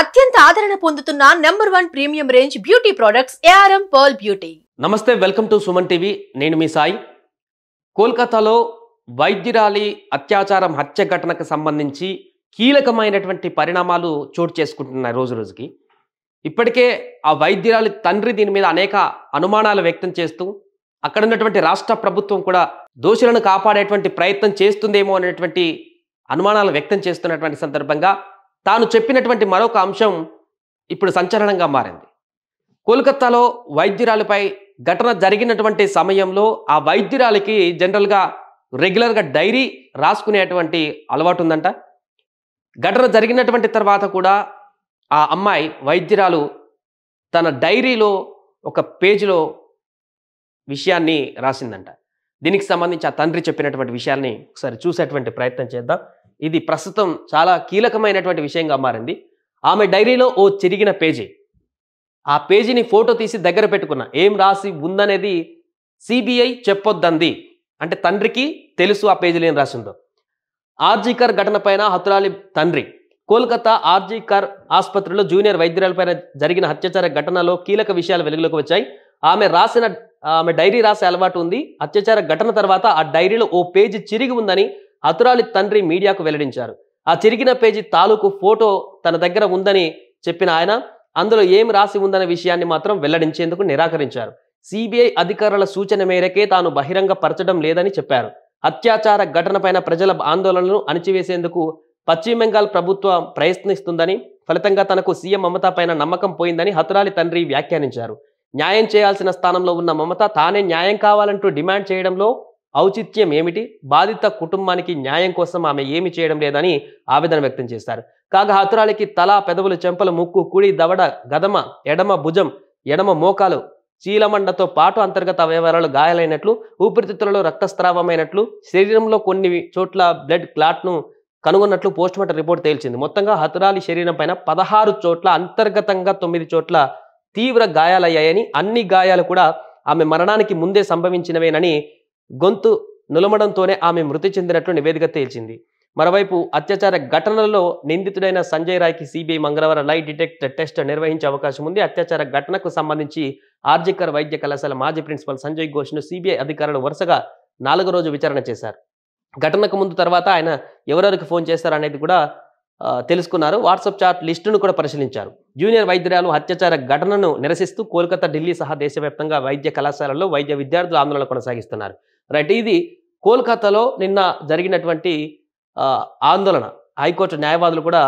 అత్యంత ఆదరణ పొందుతున్న number one premium range beauty products A R M pearl beauty నమస్తే వెల్కమ్ టు సుమన్ టీవీ నేను మీ సాయి కోల్కతాలో వైద్యురాలి అత్యాచారం హత్య ఘటనకు సంబంధించి కీలకమైనటువంటి పరిణామాలు చోటు చేసుకుంటున్నాయి రోజు రోజుకి ఇప్పటికే ఆ వైద్యురాలి తండ్రి దీని మీద అనేక అనుమానాలు వ్యక్తం చేస్తూ అక్కడ ఉన్నటువంటి రాష్ట్ర ప్రభుత్వం కూడా దోషులను కాపాడేటువంటి ప్రయత్నం చేస్తుందేమో అనేటువంటి అనుమానాలు వ్యక్తం చేస్తున్నటువంటి సందర్భంగా తాను చెప్పినటువంటి మరొక అంశం ఇప్పుడు సంచలనంగా మారింది కోల్కత్తాలో వైద్యురాలిపై ఘటన జరిగినటువంటి సమయంలో ఆ వైద్యురాలికి జనరల్గా రెగ్యులర్గా డైరీ రాసుకునేటువంటి అలవాటు ఉందంట ఘటన జరిగినటువంటి తర్వాత కూడా ఆ అమ్మాయి వైద్యురాలు తన డైరీలో ఒక పేజీలో విషయాన్ని రాసిందంట దీనికి సంబంధించి ఆ తండ్రి చెప్పినటువంటి విషయాన్ని ఒకసారి చూసేటువంటి ప్రయత్నం చేద్దాం ఇది ప్రస్తుతం చాలా కీలకమైనటువంటి విషయంగా మారింది ఆమె డైరీలో ఓ చిరిగిన పేజీ ఆ పేజీని ఫోటో తీసి దగ్గర పెట్టుకున్న ఏం రాసి ఉందనేది సిబిఐ చెప్పొద్దంది అంటే తండ్రికి తెలుసు ఆ పేజీలో ఏం రాసిందో ఆర్జీకర్ ఘటన పైన తండ్రి కోల్కతా ఆర్జీకర్ ఆసుపత్రిలో జూనియర్ పైన జరిగిన హత్యాచార ఘటనలో కీలక విషయాలు వెలుగులోకి వచ్చాయి ఆమె రాసిన ఆమె డైరీ రాసే అలవాటు ఉంది అత్యాచార ఘటన తర్వాత ఆ డైరీలో ఓ పేజీ చిరిగి ఉందని అతురాలి తండ్రి మీడియాకు వెల్లడించారు ఆ చిరిగిన పేజీ తాలూకు ఫోటో తన దగ్గర ఉందని చెప్పిన ఆయన అందులో ఏం రాసి ఉందనే విషయాన్ని మాత్రం వెల్లడించేందుకు నిరాకరించారు సిబిఐ అధికారుల సూచన మేరకే తాను బహిరంగ పరచడం లేదని చెప్పారు అత్యాచార ఘటనపైన ప్రజల ఆందోళనను అణిచివేసేందుకు పశ్చిమ బెంగాల్ ప్రభుత్వం ప్రయత్నిస్తుందని ఫలితంగా తనకు సీఎం మమత పైన నమ్మకం పోయిందని హతురాలి తండ్రి వ్యాఖ్యానించారు న్యాయం చేయాల్సిన స్థానంలో ఉన్న మమత తానే న్యాయం కావాలంటూ డిమాండ్ చేయడంలో ఔచిత్యం ఏమిటి బాధిత కుటుంబానికి న్యాయం కోసం ఆమె ఏమి చేయడం లేదని ఆవేదన వ్యక్తం చేశారు కాగా హతురాలికి తల పెదవులు చెంపలు ముక్కు కుడి దవడ గదమ ఎడమ భుజం ఎడమ మోకాలు చీలమండతో పాటు అంతర్గత అవయవాలు గాయాలైనట్లు ఊపిరితిత్తులలో రక్తస్రావమైనట్లు శరీరంలో కొన్ని చోట్ల బ్లడ్ క్లాట్ను కనుగొన్నట్లు పోస్టుమార్టం రిపోర్ట్ తేల్చింది మొత్తంగా హతురాలి శరీరం పైన పదహారు చోట్ల అంతర్గతంగా తొమ్మిది చోట్ల తీవ్ర గాయాలయ్యాయని అన్ని గాయాలు కూడా ఆమె మరణానికి ముందే సంభవించినవేనని గొంతు నులమడంతోనే ఆమె మృతి చెందినట్లు నివేదిక తేల్చింది మరోవైపు అత్యాచార ఘటనలో నిందితుడైన సంజయ్ రాయ్కి సిబిఐ మంగళవారం లై డిటెక్ట్ టెస్ట్ నిర్వహించే అవకాశం ఉంది అత్యాచార ఘటనకు సంబంధించి ఆర్జికర్ వైద్య కళాశాల మాజీ ప్రిన్సిపల్ సంజయ్ ఘోష్ను సిబిఐ అధికారులు వరుసగా నాలుగో రోజు విచారణ చేశారు ఘటనకు ముందు తర్వాత ఆయన ఎవరెవరికి ఫోన్ చేశారనేది కూడా తెలుసుకున్నారు వాట్సాప్ చాట్ లిస్టును కూడా పరిశీలించారు జూనియర్ వైద్యురాలు అత్యాచార ఘటనను నిరసిస్తూ కోల్కతా ఢిల్లీ సహా దేశవ్యాప్తంగా వైద్య కళాశాలలో వైద్య విద్యార్థులు ఆందోళన కొనసాగిస్తున్నారు రైట్ ఇది కోల్కతాలో నిన్న జరిగినటువంటి ఆందోళన హైకోర్టు న్యాయవాదులు కూడా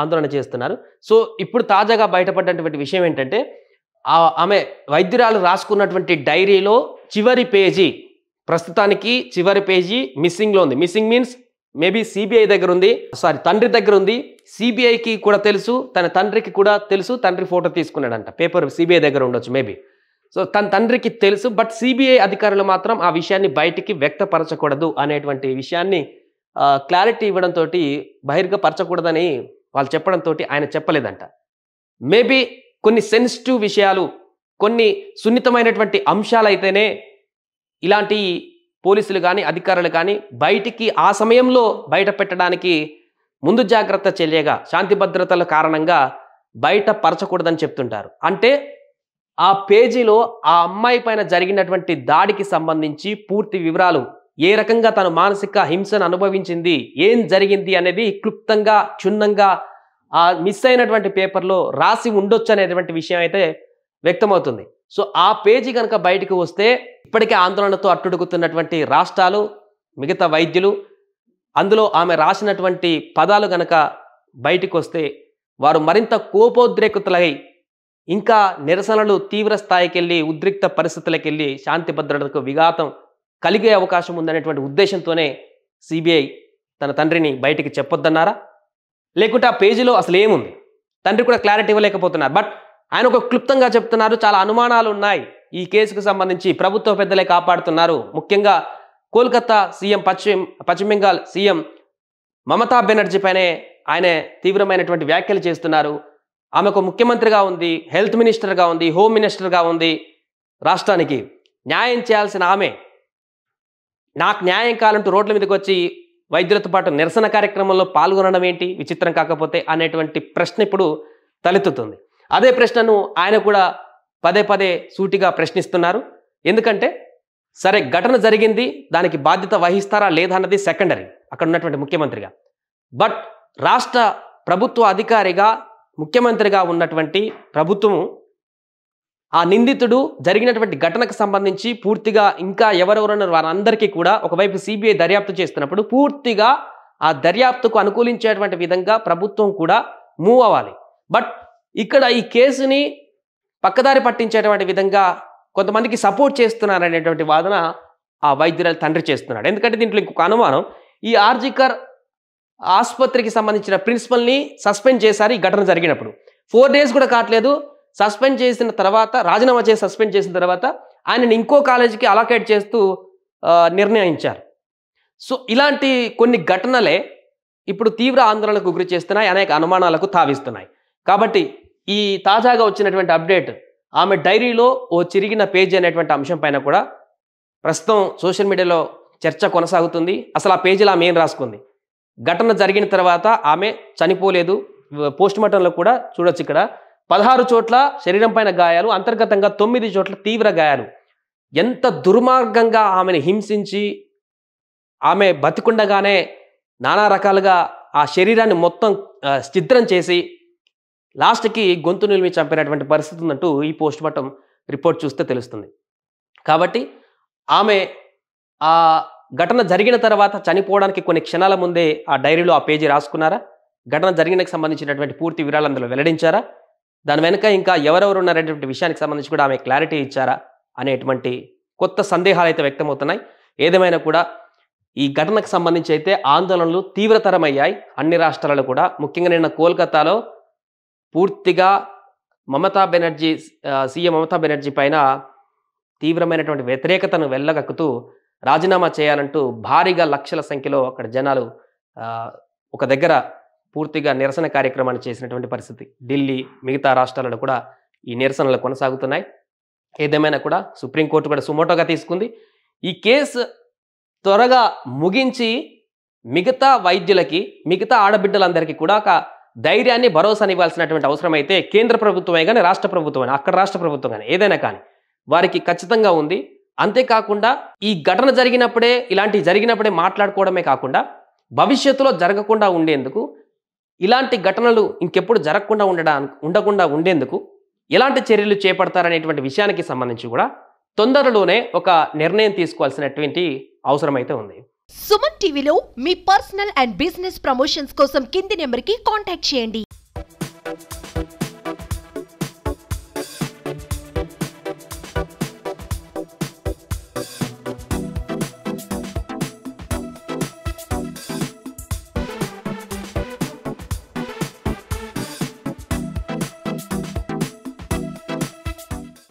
ఆందోళన చేస్తున్నారు సో ఇప్పుడు తాజాగా బయటపడినటువంటి విషయం ఏంటంటే ఆమె వైద్యురాలు రాసుకున్నటువంటి డైరీలో చివరి పేజీ ప్రస్తుతానికి చివరి పేజీ మిస్సింగ్లో ఉంది మిస్సింగ్ మీన్స్ మేబీ సిబిఐ దగ్గర ఉంది సారీ తండ్రి దగ్గర ఉంది సిబిఐకి కూడా తెలుసు తన తండ్రికి కూడా తెలుసు తండ్రి ఫోటో తీసుకున్నాడంట పేపర్ సిబిఐ దగ్గర ఉండొచ్చు మేబీ సో తన తండ్రికి తెలుసు బట్ సిబిఐ అధికారులు మాత్రం ఆ విషయాన్ని బయటికి వ్యక్తపరచకూడదు అనేటువంటి విషయాన్ని క్లారిటీ ఇవ్వడంతో బహిర్గపరచకూడదని వాళ్ళు చెప్పడంతో ఆయన చెప్పలేదంట మేబీ కొన్ని సెన్సిటివ్ విషయాలు కొన్ని సున్నితమైనటువంటి అంశాలైతేనే ఇలాంటి పోలీసులు కానీ అధికారులు కానీ బయటికి ఆ సమయంలో బయట పెట్టడానికి ముందు జాగ్రత్త చెల్లేగా శాంతి భద్రతల కారణంగా బయట పరచకూడదని చెప్తుంటారు అంటే ఆ పేజీలో ఆ అమ్మాయి పైన జరిగినటువంటి దాడికి సంబంధించి పూర్తి వివరాలు ఏ రకంగా తను మానసిక హింసను అనుభవించింది ఏం జరిగింది అనేది క్లుప్తంగా క్షుణ్ణంగా ఆ మిస్ అయినటువంటి పేపర్లో రాసి ఉండొచ్చు అనేటువంటి విషయం అయితే వ్యక్తమవుతుంది సో ఆ పేజీ కనుక బయటకు వస్తే ఇప్పటికే ఆందోళనతో అట్టుడుగుతున్నటువంటి రాష్ట్రాలు మిగతా వైద్యులు అందులో ఆమె రాసినటువంటి పదాలు గనక బయటకు వస్తే వారు మరింత కోపోద్రేకతలై ఇంకా నిరసనలు తీవ్ర స్థాయికెళ్ళి ఉద్రిక్త పరిస్థితులకెళ్ళి శాంతి భద్రతకు విఘాతం కలిగే అవకాశం ఉందనేటువంటి ఉద్దేశంతోనే సిబిఐ తన తండ్రిని బయటికి చెప్పొద్దన్నారా లేకుంటే ఆ పేజీలో అసలు ఏముంది తండ్రి కూడా క్లారిటీ ఇవ్వలేకపోతున్నారు బట్ ఆయన ఒక క్లుప్తంగా చెప్తున్నారు చాలా అనుమానాలు ఉన్నాయి ఈ కేసుకు సంబంధించి ప్రభుత్వ పెద్దలే కాపాడుతున్నారు ముఖ్యంగా కోల్కతా సీఎం పశ్చిమ పశ్చిమ బెంగాల్ సీఎం మమతా బెనర్జీ పైనే ఆయన తీవ్రమైనటువంటి వ్యాఖ్యలు చేస్తున్నారు ఆమెకు ముఖ్యమంత్రిగా ఉంది హెల్త్ మినిస్టర్గా ఉంది హోమ్ మినిస్టర్గా ఉంది రాష్ట్రానికి న్యాయం చేయాల్సిన ఆమె నాకు న్యాయం కావాలంటూ రోడ్ల మీదకి వచ్చి వైద్యులతో పాటు నిరసన కార్యక్రమంలో పాల్గొనడం ఏంటి విచిత్రం కాకపోతే అనేటువంటి ప్రశ్న ఇప్పుడు తలెత్తుతుంది అదే ప్రశ్నను ఆయన కూడా పదే పదే సూటిగా ప్రశ్నిస్తున్నారు ఎందుకంటే సరే ఘటన జరిగింది దానికి బాధ్యత వహిస్తారా లేదా అన్నది సెకండరీ అక్కడ ఉన్నటువంటి ముఖ్యమంత్రిగా బట్ రాష్ట్ర ప్రభుత్వ అధికారిగా ముఖ్యమంత్రిగా ఉన్నటువంటి ప్రభుత్వము ఆ నిందితుడు జరిగినటువంటి ఘటనకు సంబంధించి పూర్తిగా ఇంకా ఎవరెవరున్నారు వారందరికీ కూడా ఒకవైపు సిబిఐ దర్యాప్తు చేస్తున్నప్పుడు పూర్తిగా ఆ దర్యాప్తుకు అనుకూలించేటువంటి విధంగా ప్రభుత్వం కూడా మూవ్ అవ్వాలి బట్ ఇక్కడ ఈ కేసుని పక్కదారి పట్టించేటువంటి విధంగా కొంతమందికి సపోర్ట్ చేస్తున్నారనేటువంటి వాదన ఆ వైద్యుల తండ్రి చేస్తున్నాడు ఎందుకంటే దీంట్లో ఇంకొక అనుమానం ఈ ఆర్జికర్ ఆసుపత్రికి సంబంధించిన ప్రిన్సిపల్ని సస్పెండ్ చేశారు ఈ ఘటన జరిగినప్పుడు ఫోర్ డేస్ కూడా కావట్లేదు సస్పెండ్ చేసిన తర్వాత రాజీనామా చేసి సస్పెండ్ చేసిన తర్వాత ఆయనని ఇంకో కాలేజీకి అలొకేట్ చేస్తూ నిర్ణయించారు సో ఇలాంటి కొన్ని ఘటనలే ఇప్పుడు తీవ్ర ఆందోళనకు గురి చేస్తున్నాయి అనేక అనుమానాలకు తావిస్తున్నాయి కాబట్టి ఈ తాజాగా వచ్చినటువంటి అప్డేట్ ఆమె డైరీలో ఓ చిరిగిన పేజీ అనేటువంటి అంశం పైన కూడా ప్రస్తుతం సోషల్ మీడియాలో చర్చ కొనసాగుతుంది అసలు ఆ పేజీలో ఆమె ఏం రాసుకుంది ఘటన జరిగిన తర్వాత ఆమె చనిపోలేదు పోస్ట్ మార్టంలో కూడా చూడొచ్చు ఇక్కడ పదహారు చోట్ల శరీరం పైన గాయాలు అంతర్గతంగా తొమ్మిది చోట్ల తీవ్ర గాయాలు ఎంత దుర్మార్గంగా ఆమెను హింసించి ఆమె బతికుండగానే నానా రకాలుగా ఆ శరీరాన్ని మొత్తం ఛిద్రం చేసి లాస్ట్కి గొంతు నిలిమి చంపినటువంటి పరిస్థితి ఉందంటూ ఈ పోస్ట్ మార్టం రిపోర్ట్ చూస్తే తెలుస్తుంది కాబట్టి ఆమె ఆ ఘటన జరిగిన తర్వాత చనిపోవడానికి కొన్ని క్షణాల ముందే ఆ డైరీలో ఆ పేజీ రాసుకున్నారా ఘటన జరిగినకి సంబంధించినటువంటి పూర్తి వివరాలు అందులో వెల్లడించారా దాని వెనుక ఇంకా ఎవరెవరు ఉన్నారనేటువంటి విషయానికి సంబంధించి కూడా ఆమె క్లారిటీ ఇచ్చారా అనేటువంటి కొత్త సందేహాలు అయితే వ్యక్తమవుతున్నాయి ఏదేమైనా కూడా ఈ ఘటనకు సంబంధించి అయితే ఆందోళనలు తీవ్రతరమయ్యాయి అన్ని రాష్ట్రాలలో కూడా ముఖ్యంగా నిన్న కోల్కతాలో పూర్తిగా మమతా బెనర్జీ సీఎం మమతా బెనర్జీ పైన తీవ్రమైనటువంటి వ్యతిరేకతను వెళ్ళగక్కుతూ రాజీనామా చేయాలంటూ భారీగా లక్షల సంఖ్యలో అక్కడ జనాలు ఒక దగ్గర పూర్తిగా నిరసన కార్యక్రమాన్ని చేసినటువంటి పరిస్థితి ఢిల్లీ మిగతా రాష్ట్రాలలో కూడా ఈ నిరసనలు కొనసాగుతున్నాయి ఏదేమైనా కూడా సుప్రీంకోర్టు కూడా సుమోటోగా తీసుకుంది ఈ కేసు త్వరగా ముగించి మిగతా వైద్యులకి మిగతా ఆడబిడ్డలందరికీ కూడా ఒక ధైర్యాన్ని భరోసాని ఇవ్వాల్సినటువంటి అవసరం అయితే కేంద్ర ప్రభుత్వమే కానీ రాష్ట్ర ప్రభుత్వం అక్కడ రాష్ట్ర ప్రభుత్వం కానీ ఏదైనా కానీ వారికి ఖచ్చితంగా ఉంది అంతేకాకుండా ఈ ఘటన జరిగినప్పుడే ఇలాంటి జరిగినప్పుడే మాట్లాడుకోవడమే కాకుండా భవిష్యత్తులో జరగకుండా ఉండేందుకు ఇలాంటి ఘటనలు ఇంకెప్పుడు జరగకుండా ఉండడానికి ఉండకుండా ఉండేందుకు ఎలాంటి చర్యలు చేపడతారనేటువంటి విషయానికి సంబంధించి కూడా తొందరలోనే ఒక నిర్ణయం తీసుకోవాల్సినటువంటి అవసరం అయితే ఉంది సుమన్ టీవీలో మీ పర్సనల్ అండ్ బిజినెస్ ప్రమోషన్స్ కోసం కింది నెంబర్కి కాంటాక్ట్ చేయండి